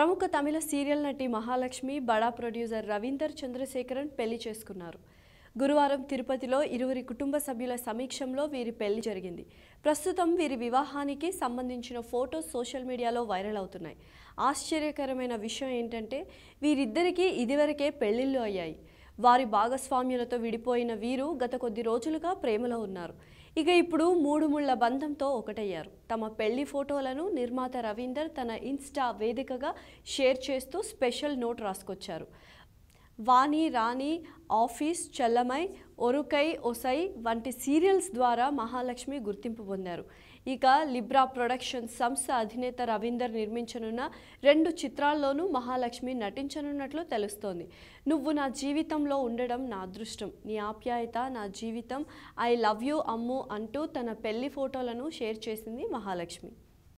ప్రముఖ తమిళ సీరియల్ నటి మహాలక్ష్మి బడా ప్రొడ్యూసర్ రవీందర్ చంద్రశేఖరన్ పెళ్లి చేసుకున్నారు గురువారం తిరుపతిలో ఇరువురి కుటుంబ సభ్యుల సమీక్షంలో వీరి పెళ్లి జరిగింది ప్రస్తుతం వీరి వివాహానికి సంబంధించిన ఫోటోస్ సోషల్ మీడియాలో వైరల్ అవుతున్నాయి ఆశ్చర్యకరమైన విషయం ఏంటంటే వీరిద్దరికీ ఇదివరకే పెళ్లిళ్ళు అయ్యాయి వారి భాగస్వామ్యులతో విడిపోయిన వీరు గత కొద్ది రోజులుగా ప్రేమలో ఉన్నారు ఇక ఇప్పుడు మూడు ముళ్ల బంధంతో ఒకటయ్యారు తమ పెళ్లి ఫోటోలను నిర్మాత రవీందర్ తన ఇన్స్టా వేదికగా షేర్ చేస్తూ స్పెషల్ నోట్ రాసుకొచ్చారు వాణి రాణి ఆఫీస్ చల్లమై ఒరుకై ఒసై వంటి సీరియల్స్ ద్వారా మహాలక్ష్మి గుర్తింపు పొందారు ఇక లిబ్రా ప్రొడక్షన్ సంస్థ అధినేత రవీందర్ నిర్మించనున్న రెండు చిత్రాల్లోనూ మహాలక్ష్మి నటించనున్నట్లు తెలుస్తోంది నువ్వు నా జీవితంలో ఉండడం నా అదృష్టం నీ ఆప్యాయత నా జీవితం ఐ లవ్ యూ అమ్ము అంటూ తన పెళ్లి ఫోటోలను షేర్ చేసింది మహాలక్ష్మి